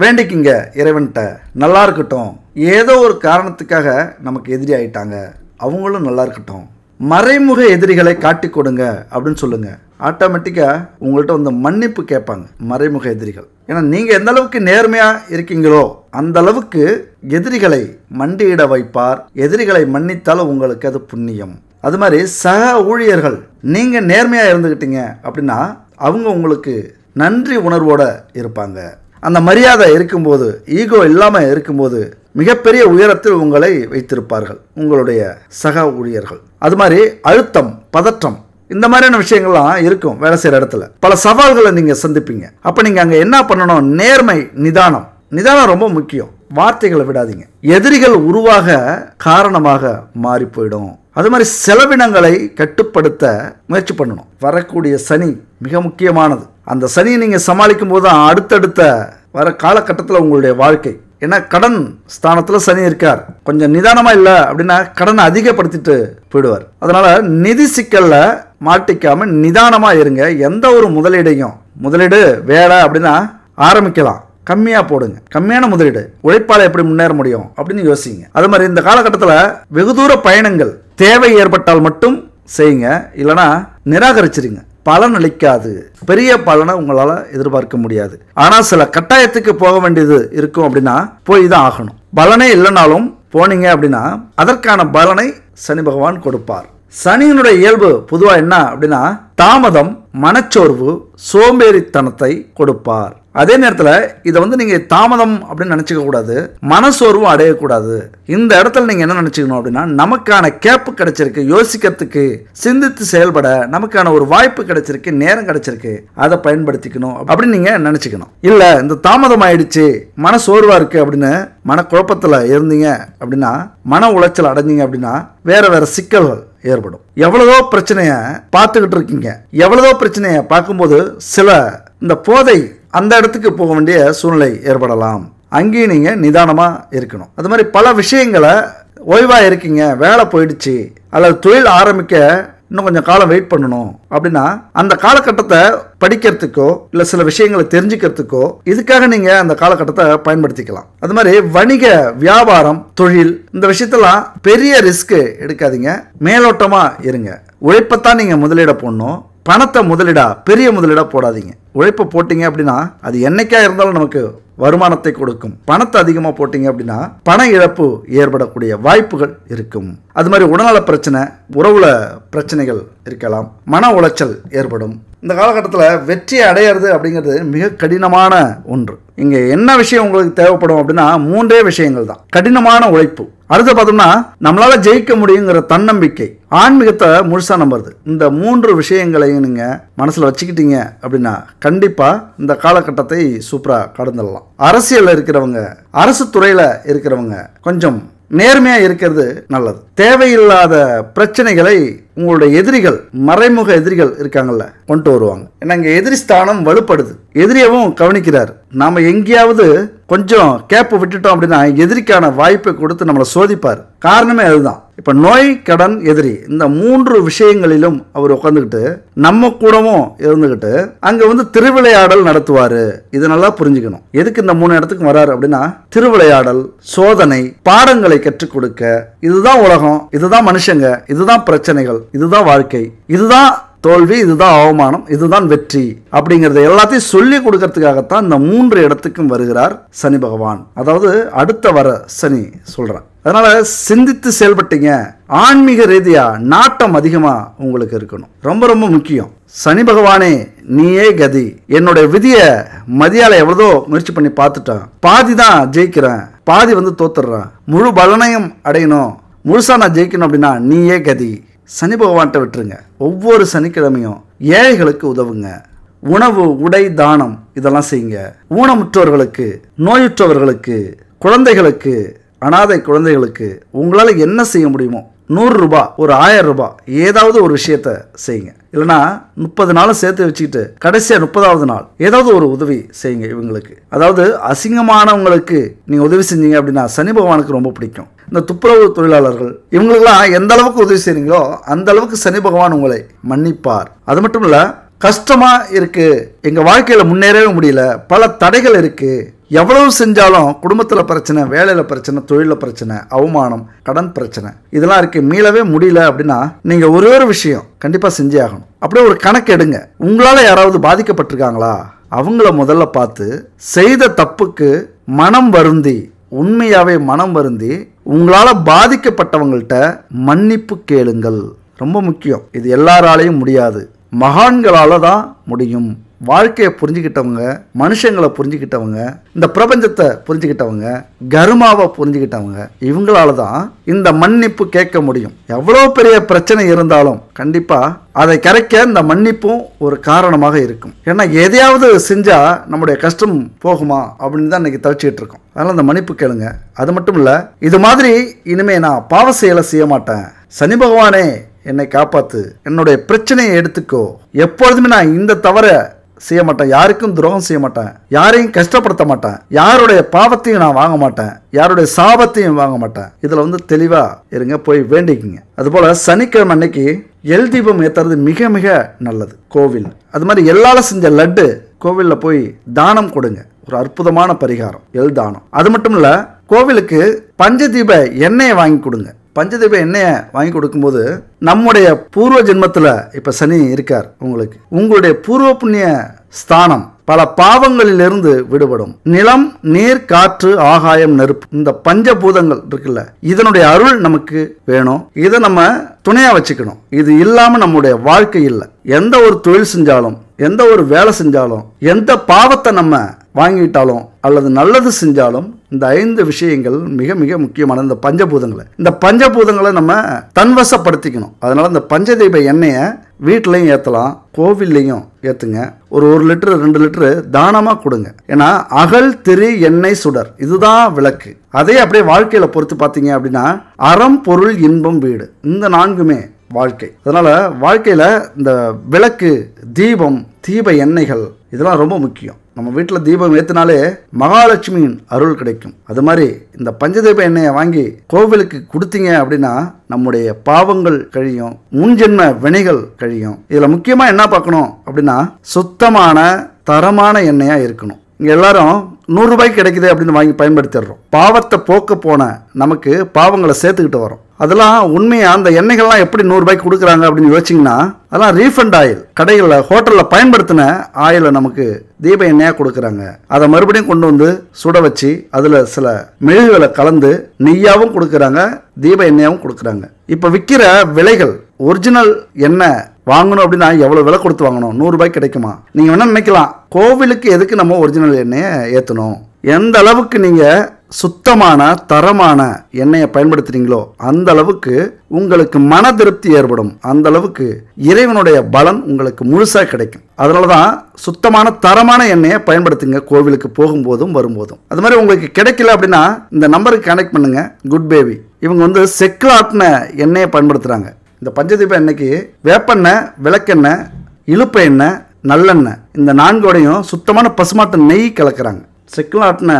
வேண்டிக்கிங்க இறைவன்கிட்ட நல்லா இருக்கட்டும் ஏதோ ஒரு காரணத்துக்காக நமக்கு எதிரி ஆயிட்டாங்க அவங்களும் நல்லா இருக்கட்டும் மறைமுக எதிரிகளை காட்டி கொடுங்க அப்படின்னு சொல்லுங்க ஆட்டோமேட்டிக்காக உங்கள்கிட்ட வந்து மன்னிப்பு கேட்பாங்க மறைமுக எதிரிகள் ஏன்னா நீங்கள் எந்த அளவுக்கு நேர்மையாக இருக்கீங்களோ அந்த அளவுக்கு எதிரிகளை மண்டியிட வைப்பார் எதிரிகளை மன்னித்தால் உங்களுக்கு அது புண்ணியம் அது மாதிரி சக ஊழியர்கள் நீங்கள் நேர்மையாக இருந்துக்கிட்டீங்க அப்படின்னா அவங்க உங்களுக்கு நன்றி உணர்வோடு இருப்பாங்க அந்த மரியாதை இருக்கும்போது ஈகோ இல்லாமல் இருக்கும்போது மிகப்பெரிய உயரத்தில் உங்களை வைத்திருப்பார்கள் உங்களுடைய சக ஊழியர்கள் அது மாதிரி அழுத்தம் பதற்றம் இந்த மாதிரியான விஷயங்கள்லாம் இருக்கும் வேலை செய்கிற இடத்துல பல சவால்களை நீங்கள் சந்திப்பீங்க அப்போ நீங்கள் அங்கே என்ன பண்ணணும் நேர்மை நிதானம் நிதானம் ரொம்ப முக்கியம் வார்த்தைகளை விடாதீங்க எதிரிகள் உருவாக காரணமாக மாறி போயிடும் அது மாதிரி செலவினங்களை கட்டுப்படுத்த முயற்சி பண்ணணும் வரக்கூடிய சனி மிக முக்கியமானது அந்த சனியை நீங்கள் சமாளிக்கும் போது தான் அடுத்தடுத்த வர காலகட்டத்தில் உங்களுடைய வாழ்க்கை ஏன்னா கடன் ஸ்தானத்தில் சனி இருக்கார் கொஞ்சம் நிதானமாக இல்லை அப்படின்னா கடனை அதிகப்படுத்திட்டு போயிடுவார் அதனால் நிதி சிக்கலில் மாட்டிக்காமல் நிதானமாக இருங்க எந்த ஒரு முதலீடையும் முதலீடு வேலை அப்படின்னா ஆரம்பிக்கலாம் கம்மியாக போடுங்க கம்மியான முதலீடு உழைப்பால் எப்படி முன்னேற முடியும் அப்படின்னு யோசிங்க அது மாதிரி இந்த காலகட்டத்தில் வெகு தூர பயணங்கள் தேவை ஏற்பட்டால் மட்டும் செய்யுங்க இல்லைனா நிராகரிச்சிருங்க பலன் அளிக்காது பெரிய பலனை உங்களால் எதிர்பார்க்க முடியாது ஆனால் சில கட்டாயத்துக்கு போக வேண்டியது இருக்கும் அப்படின்னா போய் தான் ஆகணும் பலனே இல்லைனாலும் போனீங்க அப்படின்னா அதற்கான பலனை சனி பகவான் கொடுப்பார் சனியினுடைய இயல்பு பொதுவா என்ன அப்படின்னா தாமதம் மனச்சோர்வு சோம்பேறித்தனத்தை கொடுப்பார் அதே நேரத்தில் இதை வந்து நீங்கள் தாமதம் அப்படின்னு நினச்சிக்க கூடாது மனசோர்வும் அடையக்கூடாது இந்த இடத்துல நீங்கள் என்ன நினச்சிக்கணும் அப்படின்னா நமக்கான கேப்பு கிடைச்சிருக்கு யோசிக்கிறதுக்கு சிந்தித்து செயல்பட நமக்கான ஒரு வாய்ப்பு கிடைச்சிருக்கு நேரம் கிடைச்சிருக்கு அதை பயன்படுத்திக்கணும் அப்படின்னு நீங்கள் நினச்சிக்கணும் இல்லை இந்த தாமதம் ஆயிடுச்சு மனசோர்வாக இருக்குது அப்படின்னு மனக்குழப்பத்தில் இருந்தீங்க அப்படின்னா மன உளைச்சல் அடைஞ்சிங்க அப்படின்னா வேறு வேறு சிக்கல்கள் ஏற்படும் எவ்வளவோ பிரச்சனையை பார்த்துக்கிட்டு இருக்கீங்க எவ்வளவோ பிரச்சனையை பார்க்கும்போது சில இந்த போதை அந்த இடத்துக்கு போக வேண்டிய சூழ்நிலை ஏற்படலாம் அங்கேயும் நீங்கள் நிதானமாக இருக்கணும் அது மாதிரி பல விஷயங்களை ஓய்வாக இருக்கீங்க வேலை போயிடுச்சு அல்லது தொழில் ஆரம்பிக்க இன்னும் கொஞ்சம் காலம் வெயிட் பண்ணணும் அப்படின்னா அந்த காலகட்டத்தை படிக்கிறதுக்கோ இல்லை சில விஷயங்களை தெரிஞ்சுக்கிறதுக்கோ இதுக்காக நீங்கள் அந்த காலகட்டத்தை பயன்படுத்திக்கலாம் அது மாதிரி வணிக வியாபாரம் தொழில் இந்த விஷயத்தெல்லாம் பெரிய ரிஸ்க்கு எடுக்காதீங்க மேலோட்டமாக இருங்க உழைப்பத்தான் நீங்கள் முதலீட போடணும் பணத்தை முதலீடா பெரிய முதலீடா போடாதீங்க உழைப்பை போட்டிங்க அப்படின்னா அது என்னைக்கா இருந்தாலும் நமக்கு வருமானத்தை கொடுக்கும் பணத்தை அதிகமாக போட்டிங்க அப்படின்னா பண இழப்பு ஏற்படக்கூடிய வாய்ப்புகள் இருக்கும் அது மாதிரி உடல்நல பிரச்சனை உறவுல பிரச்சனைகள் இருக்கலாம் மன உளைச்சல் ஏற்படும் இந்த காலகட்டத்தில் வெற்றி அடையிறது அப்படிங்கிறது மிக கடினமான ஒன்று இங்கே என்ன விஷயம் உங்களுக்கு தேவைப்படும் அப்படின்னா மூன்றே விஷயங்கள் தான் கடினமான உழைப்பு அடுத்து பார்த்தோம்னா நம்மளால் ஜெயிக்க முடியுங்கிற தன்னம்பிக்கை ஆன்மீகத்தை முழுசா நம்புறது இந்த மூன்று விஷயங்களையும் நீங்கள் மனசில் வச்சுக்கிட்டீங்க அப்படின்னா கண்டிப்பாக இந்த காலகட்டத்தை சூப்பராக கடந்துடலாம் அரசியலில் இருக்கிறவங்க அரசு துறையில் இருக்கிறவங்க கொஞ்சம் நேர்மையாக இருக்கிறது நல்லது தேவையில்லாத பிரச்சனைகளை உங்களுடைய எதிரிகள் மறைமுக எதிரிகள் இருக்காங்கல்ல கொண்டு வருவாங்க ஏன்னா இங்கே எதிரி ஸ்தானம் வலுப்படுது எதிரியவும் கவனிக்கிறார் நாம் எங்கேயாவது கொஞ்சம் கேப்பு விட்டுட்டோம் அப்படின்னா எதிரிக்கான வாய்ப்பை கொடுத்து நம்மளை சோதிப்பார் காரணமே அதுதான் இப்போ நோய் கடன் எதிரி இந்த மூன்று விஷயங்களிலும் அவர் உட்காந்துக்கிட்டு நம்ம கூடவும் இருந்துக்கிட்டு அங்கே வந்து திருவிளையாடல் நடத்துவார் இது நல்லா புரிஞ்சுக்கணும் எதுக்கு இந்த மூணு இடத்துக்கு வராரு அப்படின்னா திருவிளையாடல் சோதனை பாடங்களை கற்றுக் கொடுக்க இதுதான் உலகம் இதுதான் மனுஷங்க இதுதான் பிரச்சனைகள் இதுதான் வாழ்க்கை இதுதான் தோல்வி இதுதான் அவமானம் இதுதான் வெற்றி அப்படிங்கிறத எல்லாத்தையும் சொல்லி கொடுக்கறதுக்காகத்தான் இந்த மூன்று இடத்துக்கும் வருகிறார் சனி பகவான் அதாவது அடுத்த வர சனி சொல்கிறேன் அதனால சிந்தித்து செயல்பட்டீங்க ஆன்மீக ரீதியா நாட்டம் அதிகமா உங்களுக்கு இருக்கணும் ரொம்ப ரொம்ப முக்கியம் சனி பகவானே நீயே கதி என்னுடைய விதிய மதியால எவ்வளதோ முயற்சி பண்ணி பார்த்துட்டேன் பாதி தான் ஜெயிக்கிறேன் பாதி வந்து தோத்துடுறேன் முழு பலனையும் அடையணும் முழுசா நான் ஜெயிக்கணும் அப்படின்னா நீயே கதி சனி பகவான்கிட்ட விட்டுருங்க ஒவ்வொரு சனிக்கிழமையும் ஏழைகளுக்கு உதவுங்க உணவு உடை தானம் இதெல்லாம் செய்யுங்க ஊனமுற்றவர்களுக்கு நோயுற்றவர்களுக்கு குழந்தைகளுக்கு அனாதை குழந்தைகளுக்கு உங்களால் என்ன செய்ய முடியுமோ நூறுரூபா ஒரு ஆயிரம் ரூபாய் ஏதாவது ஒரு விஷயத்த செய்யுங்க இல்லைனா முப்பது நாளும் சேர்த்து வச்சுக்கிட்டு கடைசியாக முப்பதாவது நாள் ஏதாவது ஒரு உதவி செய்யுங்க இவங்களுக்கு அதாவது அசிங்கமானவங்களுக்கு நீங்கள் உதவி செஞ்சீங்க அப்படின்னா சனி பகவானுக்கு ரொம்ப பிடிக்கும் இந்த துப்புரவு தொழிலாளர்கள் இவங்களுக்கெல்லாம் எந்த அளவுக்கு உதவி செய்கிறீங்களோ அந்த அளவுக்கு சனி பகவான் உங்களை மன்னிப்பார் அது மட்டும் இல்லை கஷ்டமாக இருக்குது எங்கள் வாழ்க்கையில் முன்னேறவே முடியல பல தடைகள் இருக்குது எவ்வளவு செஞ்சாலும் குடும்பத்தில் பிரச்சனை வேலையில் பிரச்சனை தொழிலில் பிரச்சனை அவமானம் கடன் பிரச்சனை இதெல்லாம் இருக்குது மீளவே முடியல அப்படின்னா நீங்கள் ஒரே ஒரு விஷயம் கண்டிப்பாக செஞ்சே ஆகணும் அப்படியே ஒரு கணக்கு எடுங்க உங்களால் யாராவது பாதிக்கப்பட்டிருக்காங்களா அவங்கள முதல்ல பார்த்து செய்த தப்புக்கு மனம் வருந்தி உண்மையாகவே மனம் வருந்தி உங்களால் பாதிக்கப்பட்டவங்கள்ட்ட மன்னிப்பு கேளுங்கள் ரொம்ப முக்கியம் இது எல்லாராலையும் முடியாது மகான்களால் தான் முடியும் வாழ்க்கையை புரிஞ்சுக்கிட்டவங்க மனுஷங்களை புரிஞ்சுக்கிட்டவங்க இந்த பிரபஞ்சத்தை புரிஞ்சுக்கிட்டவங்க கருமாவை புரிஞ்சுக்கிட்டவங்க இவங்களால தான் இந்த மன்னிப்பு கேட்க முடியும் எவ்வளோ பெரிய பிரச்சனை இருந்தாலும் கண்டிப்பாக அதை கரைக்க இந்த மன்னிப்பும் ஒரு காரணமாக இருக்கும் ஏன்னா எதையாவது செஞ்சால் நம்முடைய கஷ்டம் போகுமா அப்படின்னு தான் இன்றைக்கி தவிச்சிக்கிட்டு இருக்கோம் அதனால் அந்த மன்னிப்பு கேளுங்க அது மட்டும் இல்லை இது மாதிரி இனிமேல் நான் பாவ செயலை செய்ய மாட்டேன் சனி பகவானே என்னை காப்பாத்து என்னுடைய பிரச்சனையை எடுத்துக்கோ எப்பொழுதுமே நான் இந்த தவறை செய்ய மாட்டேன் யாருக்கும் துரோகம் செய்ய மாட்டேன் யாரையும் கஷ்டப்படுத்த மாட்டேன் யாருடைய பாவத்தையும் நான் வாங்க மாட்டேன் யாருடைய சாபத்தையும் வாங்க மாட்டேன் இதில் வந்து தெளிவாக இருங்க போய் வேண்டிக்கிங்க அதுபோல் சனிக்கிழமை அன்னைக்கு எல் தீபம் ஏற்றுறது மிக மிக நல்லது கோவில் அது மாதிரி எல்லால செஞ்ச லட்டு கோவிலில் போய் தானம் கொடுங்க ஒரு அற்புதமான பரிகாரம் எல் தானம் அது மட்டும் இல்லை கோவிலுக்கு பஞ்சதீப எண்ணெயை வாங்கி கொடுங்க பஞ்சதீப எண்ணெய வாங்கி கொடுக்கும்போது நம்முடைய பூர்வ ஜென்மத்தில் இப்போ சனி இருக்கார் உங்களுக்கு உங்களுடைய பூர்வ புண்ணிய ஸ்தானம் பல பாவங்களிலிருந்து விடுபடும் நிலம் நீர் காற்று ஆகாயம் நெருப்பு இந்த பஞ்சபூதங்கள் இருக்குல்ல இதனுடைய அருள் நமக்கு வேணும் இதை நம்ம துணையாக வச்சுக்கணும் இது இல்லாமல் நம்முடைய வாழ்க்கை இல்லை எந்த ஒரு தொழில் செஞ்சாலும் எந்த ஒரு வேலை செஞ்சாலும் எந்த பாவத்தை நம்ம வாங்கிட்டாலும் அல்லது நல்லது செஞ்சாலும் இந்த ஐந்து விஷயங்கள் மிக மிக முக்கியமான இந்த பஞ்சபூதங்களை இந்த பஞ்சபூதங்களை நம்ம தன்வசப்படுத்திக்கணும் அதனால் இந்த பஞ்சதெய்வ எண்ணெய வீட்லையும் ஏற்றலாம் கோவில்லையும் ஏற்றுங்க ஒரு ஒரு லிட்டரு ரெண்டு லிட்டரு தானமாக கொடுங்க ஏன்னா அகல் திரு எண்ணெய் சுடர் இதுதான் விளக்கு அதே அப்படியே வாழ்க்கையில் பொறுத்து பார்த்தீங்க அப்படின்னா அறம் பொருள் இன்பம் வீடு இந்த நான்குமே வாழ்க்கை அதனால் வாழ்க்கையில் இந்த விளக்கு தீபம் தீப எண்ணெய்கள் இதெல்லாம் ரொம்ப முக்கியம் நம்ம வீட்டில் தீபம் ஏற்றினாலே மகாலட்சுமியின் அருள் கிடைக்கும் அது மாதிரி இந்த பஞ்சதீப எண்ணெயை வாங்கி கோவிலுக்கு கொடுத்தீங்க அப்படின்னா நம்முடைய பாவங்கள் கழியும் முன்ஜென்ம வினைகள் கழியும் இதில் முக்கியமாக என்ன பார்க்கணும் அப்படின்னா சுத்தமான தரமான எண்ணெயாக இருக்கணும் இங்கே எல்லாரும் நூறுரூபாய்க்கு கிடைக்குது அப்படின்னு வாங்கி பயன்படுத்திடுறோம் பாவத்தை போக்க போன நமக்கு பாவங்களை சேர்த்துக்கிட்டு வரோம் அதெல்லாம் உண்மையாக அந்த எண்ணெய்கள்லாம் எப்படி நூறுரூபாய்க்கு கொடுக்குறாங்க அப்படின்னு யோசிச்சிங்கன்னா அதெல்லாம் ரீஃபண்ட் ஆயில் கடைகளில் ஹோட்டலில் பயன்படுத்தின ஆயிலை நமக்கு தீப எண்ணெயாக கொடுக்குறாங்க அதை மறுபடியும் கொண்டு வந்து சுட வச்சு அதில் சில மெழுகுகளை கலந்து நெய்யாகவும் கொடுக்குறாங்க தீப எண்ணெயாகவும் கொடுக்குறாங்க இப்போ விற்கிற விலைகள் ஒரிஜினல் எண்ணெய் வாங்கணும் அப்படின்னா எவ்வளோ விலை கொடுத்து வாங்கணும் நூறுரூபாய் கிடைக்குமா நீங்கள் வேணால் நினைக்கலாம் கோவிலுக்கு எதுக்கு நம்ம ஒரிஜினல் எண்ணெயை ஏற்றணும் எந்த அளவுக்கு நீங்கள் சுத்தமான தரமான எண்ணெயை பயன்படுத்துகிறீங்களோ அந்த அளவுக்கு உங்களுக்கு மன திருப்தி ஏற்படும் அந்த அளவுக்கு இறைவனுடைய பலன் உங்களுக்கு முழுசாக கிடைக்கும் அதனால தான் சுத்தமான தரமான எண்ணெயை பயன்படுத்துங்க கோவிலுக்கு போகும்போதும் வரும்போதும் அது மாதிரி உங்களுக்கு கிடைக்கல அப்படின்னா இந்த நம்பருக்கு கனெக்ட் பண்ணுங்கள் குட் பேபி இவங்க வந்து செக்கு ஆட்டின எண்ணெயை பயன்படுத்துகிறாங்க இந்த பஞ்சதீபம் அன்னைக்கு வேப்பெண்ணெய் விளக்கெண்ணெய் இழுப்ப எண்ணெய் நல்லெண்ணெய் இந்த நான்கோடையும் சுத்தமான பசுமாட்டு நெய் கலக்கிறாங்க செக்குலாட்டின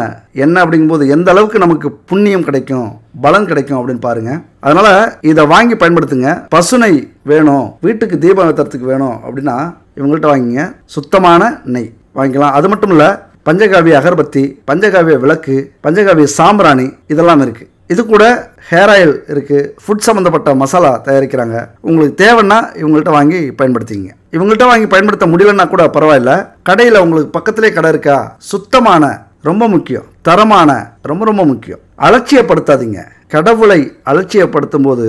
எண்ணெய் அப்படிங்கும்போது எந்த அளவுக்கு நமக்கு புண்ணியம் கிடைக்கும் பலம் கிடைக்கும் அப்படின்னு பாருங்க அதனால இதை வாங்கி பயன்படுத்துங்க பசுனை வேணும் வீட்டுக்கு தீபம் ஏற்றுறதுக்கு வேணும் அப்படின்னா இவங்கள்ட்ட வாங்கிங்க சுத்தமான நெய் வாங்கிக்கலாம் அது மட்டும் இல்லை பஞ்சகாவிய அகர்பத்தி பஞ்சகாவிய விளக்கு பஞ்சகாவிய சாம்பிராணி இதெல்லாம் இருக்குது இது கூட ஹேர் ஆயில் இருக்குது ஃபுட் சம்மந்தப்பட்ட மசாலா தயாரிக்கிறாங்க உங்களுக்கு தேவைன்னா இவங்கள்ட்ட வாங்கி பயன்படுத்திங்க இவங்கள்ட்ட வாங்கி பயன்படுத்த முடியலன்னா கூட பரவாயில்ல கடையில் உங்களுக்கு பக்கத்திலே கடை இருக்கா சுத்தமான ரொம்ப முக்கியம் தரமான ரொம்ப ரொம்ப முக்கியம் அலட்சியப்படுத்தாதீங்க கடவுளை அலட்சியப்படுத்தும் போது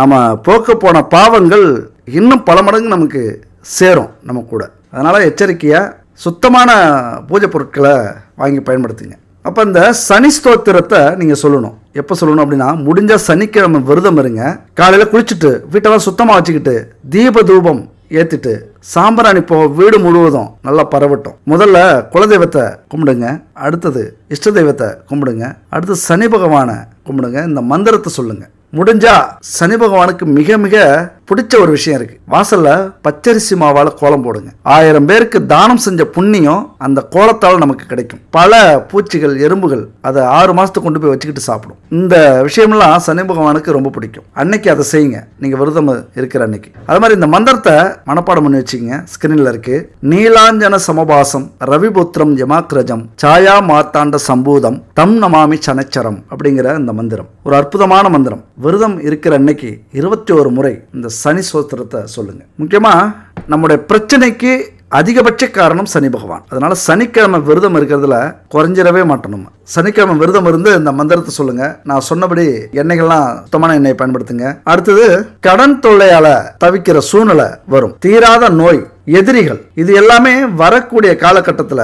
நம்ம போக்க போன பாவங்கள் இன்னும் பல மடங்கு நமக்கு சேரும் நம்ம கூட அதனால் எச்சரிக்கையாக சுத்தமான பூஜை பொருட்களை வாங்கி பயன்படுத்துங்க அப்போ இந்த சனி ஸ்தோத்திரத்தை நீங்கள் சொல்லணும் எப்போ சொல்லணும் அப்படின்னா முடிஞ்சால் சனிக்கிழமை விரதம் இருங்க காலையில் குளிச்சுட்டு வீட்டெல்லாம் சுத்தமாக வச்சுக்கிட்டு தீப தூபம் ஏற்றிட்டு சாம்பிராணி போ வீடு முழுவதும் நல்லா பரவட்டும் முதல்ல குலதெய்வத்தை கும்பிடுங்க அடுத்தது இஷ்ட தெய்வத்தை கும்பிடுங்க அடுத்து சனி பகவானை கும்பிடுங்க இந்த மந்திரத்தை சொல்லுங்கள் முடிஞ்சா சனி பகவானுக்கு மிக மிக பிடிச்ச ஒரு விஷயம் இருக்குது வாசலில் பச்சரிசி மாவால் கோலம் போடுங்க ஆயிரம் பேருக்கு தானம் செஞ்ச புண்ணியம் அந்த கோலத்தால் நமக்கு கிடைக்கும் பல பூச்சிகள் எறும்புகள் அதை ஆறு மாதத்துக்கு கொண்டு போய் வச்சுக்கிட்டு சாப்பிடும் இந்த விஷயம்லாம் சனி பகவானுக்கு ரொம்ப பிடிக்கும் அன்னைக்கு அதை செய்யுங்க நீங்கள் விரதம் இருக்கிற அன்னைக்கு அது மாதிரி இந்த மந்திரத்தை மனப்பாடம் பண்ணி வச்சுங்க ஸ்கிரீன்ல இருக்குது நீலாஞ்சன சமபாசம் ரவிபுத்திரம் யமாக்ரஜம் சாயா மாத்தாண்ட சம்பூதம் தம் நமாமி சனச்சரம் அப்படிங்கிற இந்த மந்திரம் ஒரு அற்புதமான மந்திரம் விரதம் இருக்கிற அன்னைக்கு இருபத்தி ஒரு முறை இந்த சனி சோத்திரத்தை சொல்லுங்கள் முக்கியமாக நம்முடைய பிரச்சனைக்கு அதிகபட்ச காரணம் சனி பகவான் அதனால் சனிக்கிழமை விரதம் இருக்கிறதுல குறைஞ்சிடவே மாட்டணும் சனிக்கிழமை விரதம் இருந்து இந்த மந்திரத்தை சொல்லுங்க நான் சொன்னபடி எண்ணெய்கள்லாம் சுத்தமான எண்ணெயை பயன்படுத்துங்க அடுத்தது கடன் தொல்லையால தவிக்கிற சூழ்நிலை வரும் தீராத நோய் எதிரிகள் இது எல்லாமே வரக்கூடிய காலகட்டத்தில்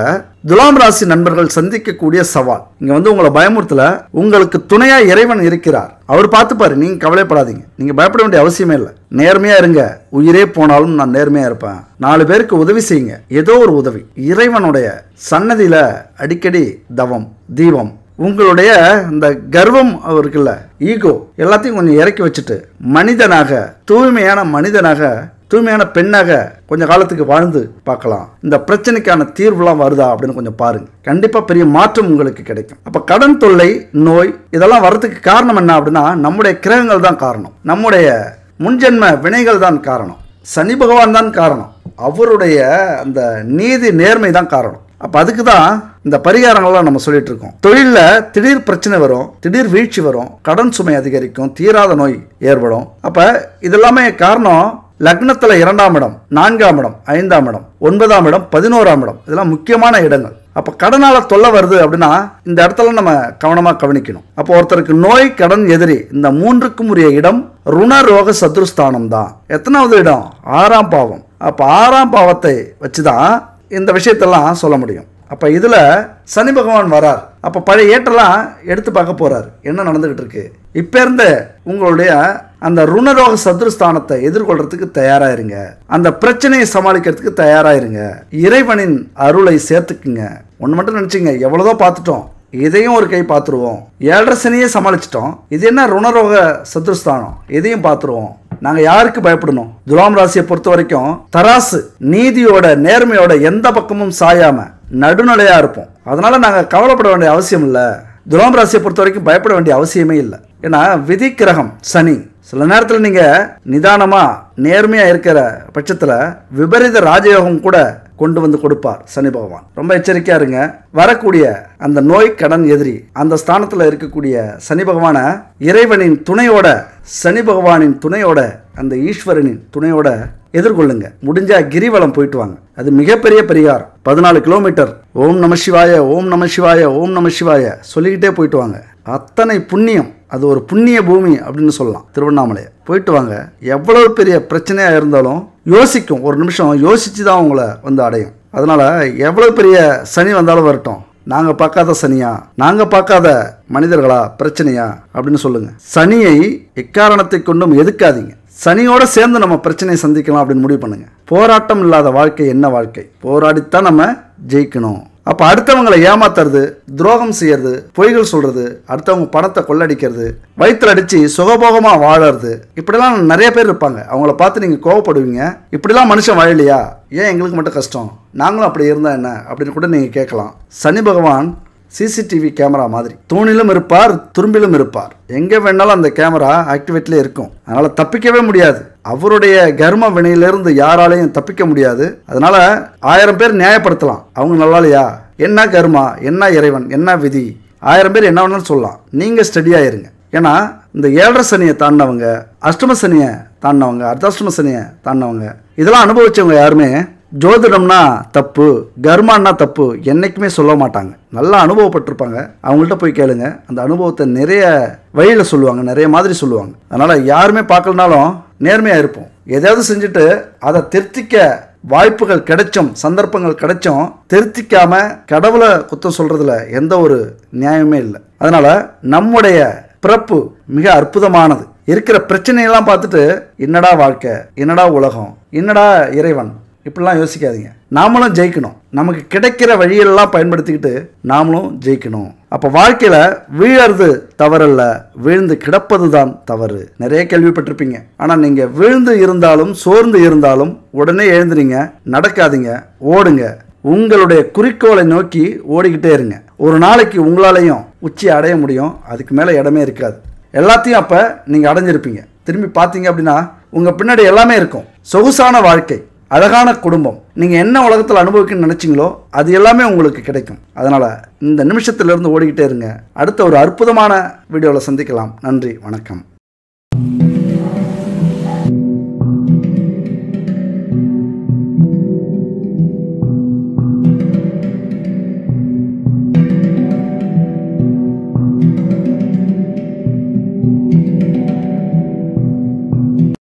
துலாம் ராசி நண்பர்கள் சந்திக்கக்கூடிய சவால் இங்க வந்து உங்களை பயமுறுத்தல உங்களுக்கு துணையா இறைவன் இருக்கிறார் அவர் பார்த்துப்பாரு நீங்க கவலைப்படாதீங்க நீங்க பயப்பட வேண்டிய அவசியமே இல்லை நேர்மையா இருங்க உயிரே போனாலும் நான் நேர்மையா இருப்பேன் நாலு பேருக்கு உதவி செய்யுங்க ஏதோ ஒரு உதவி இறைவனுடைய சன்னதியில் அடிக்கடி தவம் தீபம் உங்களுடைய இந்த கர்வம் இருக்குல்ல ஈகோ எல்லாத்தையும் கொஞ்சம் இறக்கி வச்சுட்டு மனிதனாக தூய்மையான மனிதனாக தூய்மையான பெண்ணாக கொஞ்சம் காலத்துக்கு வாழ்ந்து பார்க்கலாம் இந்த பிரச்சனைக்கான தீர்வுலாம் வருதா அப்படின்னு கொஞ்சம் பாருங்க கண்டிப்பாக பெரிய மாற்றம் உங்களுக்கு கிடைக்கும் அப்போ கடன் தொல்லை நோய் இதெல்லாம் வர்றதுக்கு காரணம் என்ன அப்படின்னா நம்முடைய கிரகங்கள் தான் காரணம் நம்முடைய முன்ஜென்ம வினைகள் தான் காரணம் சனி பகவான் தான் காரணம் அவருடைய அந்த நீதி நேர்மை தான் காரணம் அப்போ அதுக்கு தான் இந்த பரிகாரங்கள்லாம் நம்ம சொல்லிட்டு இருக்கோம் தொழிலில் திடீர் பிரச்சனை வரும் திடீர் வீழ்ச்சி வரும் கடன் சுமை அதிகரிக்கும் தீராத நோய் ஏற்படும் அப்போ இதெல்லாமே காரணம் லக்னத்தில் இரண்டாம் இடம் நான்காம் இடம் ஐந்தாம் இடம் ஒன்பதாம் இடம் பதினோராம் இடம் இதெல்லாம் முக்கியமான இடங்கள் அப்போ கடனால் தொல்லை வருது அப்படின்னா இந்த இடத்துல நம்ம கவனமாக கவனிக்கணும் அப்போ ஒருத்தருக்கு நோய் கடன் எதிரி இந்த மூன்றுக்கும் உரிய இடம் ருண ரோக சத்ருஸ்தானம் தான் எத்தனாவது இடம் ஆறாம் பாவம் அப்போ ஆறாம் பாவத்தை வச்சு தான் இந்த விஷயத்தெல்லாம் சொல்ல முடியும் அப்போ இதில் சனி பகவான் வரார் அப்போ பழைய ஏற்றெல்லாம் எடுத்து பார்க்க போகிறார் என்ன நடந்துக்கிட்டு இருக்கு இப்போ இருந்து உங்களுடைய அந்த ருணரோக சதுருஸ்தானத்தை எதிர்கொள்றதுக்கு தயாராயிருங்க அந்த பிரச்சனையை சமாளிக்கிறதுக்கு தயாராயிருங்க இறைவனின் அருளை சேர்த்துக்குங்க ஒன்று மட்டும் நினச்சிங்க எவ்வளோதோ பார்த்துட்டோம் இதையும் ஒரு கை பார்த்துருவோம் ஏழரை சனியே சமாளிச்சிட்டோம் இது என்ன ருணரோக சதுருஸ்தானம் இதையும் பார்த்துருவோம் நாங்கள் யாருக்கு பயப்படணும் துலாம் ராசியை பொறுத்த வரைக்கும் தராசு நீதியோட நேர்மையோட எந்த பக்கமும் சாயாமல் நடுநிலையா இருப்போம் அதனால் நாங்கள் கவலைப்பட வேண்டிய அவசியம் இல்லை துலாம் ராசியை பொறுத்த வரைக்கும் பயப்பட வேண்டிய அவசியமே இல்லை ஏன்னா விதி கிரகம் சனி சில நேரத்தில் நீங்கள் நிதானமாக நேர்மையாக இருக்கிற பட்சத்தில் விபரீத ராஜயோகம் கூட கொண்டு வந்து கொடுப்பார் சனி பகவான் ரொம்ப எச்சரிக்கையா இருங்க வரக்கூடிய அந்த நோய் கடன் எதிரி அந்த ஸ்தானத்தில் இருக்கக்கூடிய சனி பகவானை இறைவனின் துணையோட சனி பகவானின் துணையோட அந்த ஈஸ்வரனின் துணையோட எதிர்கொள்ளுங்க முடிஞ்சா கிரிவலம் போயிட்டு வாங்க அது மிகப்பெரிய பெரியார் பதினாலு கிலோமீட்டர் ஓம் நம சிவாய ஓம் நம சிவாய ஓம் நம சிவாய சொல்லிக்கிட்டே போயிட்டு வாங்க அத்தனை புண்ணியம் அது ஒரு புண்ணிய பூமி அப்படின்னு சொல்லலாம் திருவண்ணாமலையை போயிட்டு வாங்க எவ்வளவு பெரிய பிரச்சனையாக இருந்தாலும் யோசிக்கும் ஒரு நிமிஷம் யோசித்து தான் உங்களை வந்து அடையும் அதனால் எவ்வளோ பெரிய சனி வந்தாலும் வரட்டும் நாங்கள் பார்க்காத சனியா நாங்கள் பார்க்காத மனிதர்களா பிரச்சனையா அப்படின்னு சொல்லுங்க சனியை எக்காரணத்தை கொண்டும் எதுக்காதீங்க சனியோட சேர்ந்து நம்ம பிரச்சனையை சந்திக்கலாம் அப்படின்னு முடிவு பண்ணுங்க போராட்டம் இல்லாத வாழ்க்கை என்ன வாழ்க்கை போராடித்தான் நம்ம ஜெயிக்கணும் அப்போ அடுத்தவங்களை ஏமாத்துறது துரோகம் செய்யறது பொய்கள் சொல்றது அடுத்தவங்க பணத்தை கொள்ளடிக்கிறது வயிற்றுல அடிச்சு சுகபோகமாக வாழறது இப்படிலாம் நிறைய பேர் இருப்பாங்க அவங்கள பார்த்து நீங்கள் கோவப்படுவீங்க இப்படிலாம் மனுஷன் வாழலையா ஏன் எங்களுக்கு மட்டும் கஷ்டம் நாங்களும் அப்படி இருந்தால் என்ன அப்படின்னு கூட நீங்கள் கேட்கலாம் சனி பகவான் சிசிடிவி கேமரா மாதிரி தூணிலும் இருப்பார் துரும்பிலும் இருப்பார் எங்கே வேணாலும் அந்த கேமரா ஆக்டிவேட்லேயே இருக்கும் அதனால் தப்பிக்கவே முடியாது அவருடைய கர்ம வினையிலிருந்து யாராலையும் தப்பிக்க முடியாது அதனால ஆயிரம் பேர் நியாயப்படுத்தலாம் அவங்க நல்லா இல்லையா என்ன கர்மா என்ன இறைவன் என்ன விதி ஆயிரம் பேர் என்ன வேணாலும் சொல்லலாம் நீங்கள் ஸ்டடியாக இருங்க ஏன்னா இந்த ஏழரை சனியை தாண்டினவங்க அஷ்டம சனியை தாண்டினவங்க அர்த்தாஷ்டம சனியை தாண்டவங்க இதெல்லாம் அனுபவிச்சவங்க யாருமே ஜோதிடம்னா தப்பு கர்மான்னா தப்பு என்றைக்குமே சொல்ல மாட்டாங்க நல்லா அனுபவப்பட்டிருப்பாங்க அவங்கள்ட்ட போய் கேளுங்க அந்த அனுபவத்தை நிறைய வழியில் சொல்லுவாங்க நிறைய மாதிரி சொல்லுவாங்க அதனால் யாருமே பார்க்கலனாலும் நேர்மையாக இருப்போம் எதாவது செஞ்சுட்டு அதை திருத்திக்க வாய்ப்புகள் கிடைச்சும் சந்தர்ப்பங்கள் கிடைச்சும் திருத்திக்காம கடவுளை குத்தம் சொல்றதுல எந்த ஒரு நியாயமே இல்லை அதனால நம்முடைய பிறப்பு மிக அற்புதமானது இருக்கிற பிரச்சனையெல்லாம் பார்த்துட்டு என்னடா வாழ்க்கை என்னடா உலகம் என்னடா இறைவன் இப்படிலாம் யோசிக்காதீங்க நாமளும் ஜெயிக்கணும் நமக்கு கிடைக்கிற வழியெல்லாம் பயன்படுத்திக்கிட்டு நாமளும் ஜெயிக்கணும் அப்போ வாழ்க்கையில் வீழறது தவறல்ல வீழ்ந்து கிடப்பது தான் தவறு நிறைய கேள்விப்பட்டிருப்பீங்க ஆனால் நீங்கள் விழுந்து இருந்தாலும் சோர்ந்து இருந்தாலும் உடனே எழுந்துறீங்க நடக்காதீங்க ஓடுங்க உங்களுடைய குறிக்கோளை நோக்கி ஓடிக்கிட்டே இருங்க ஒரு நாளைக்கு உங்களாலையும் உச்சி அடைய முடியும் அதுக்கு மேலே இடமே இருக்காது எல்லாத்தையும் அப்போ நீங்கள் அடைஞ்சிருப்பீங்க திரும்பி பார்த்தீங்க அப்படின்னா உங்கள் பின்னாடி எல்லாமே இருக்கும் சொகுசான வாழ்க்கை அழகான குடும்பம் நீங்கள் என்ன உலகத்தில் அனுபவிக்கணும்னு நினச்சிங்களோ அது எல்லாமே உங்களுக்கு கிடைக்கும் அதனால் இந்த நிமிஷத்திலிருந்து ஓடிக்கிட்டே இருங்க அடுத்த ஒரு அற்புதமான வீடியோவில் சந்திக்கலாம் நன்றி வணக்கம்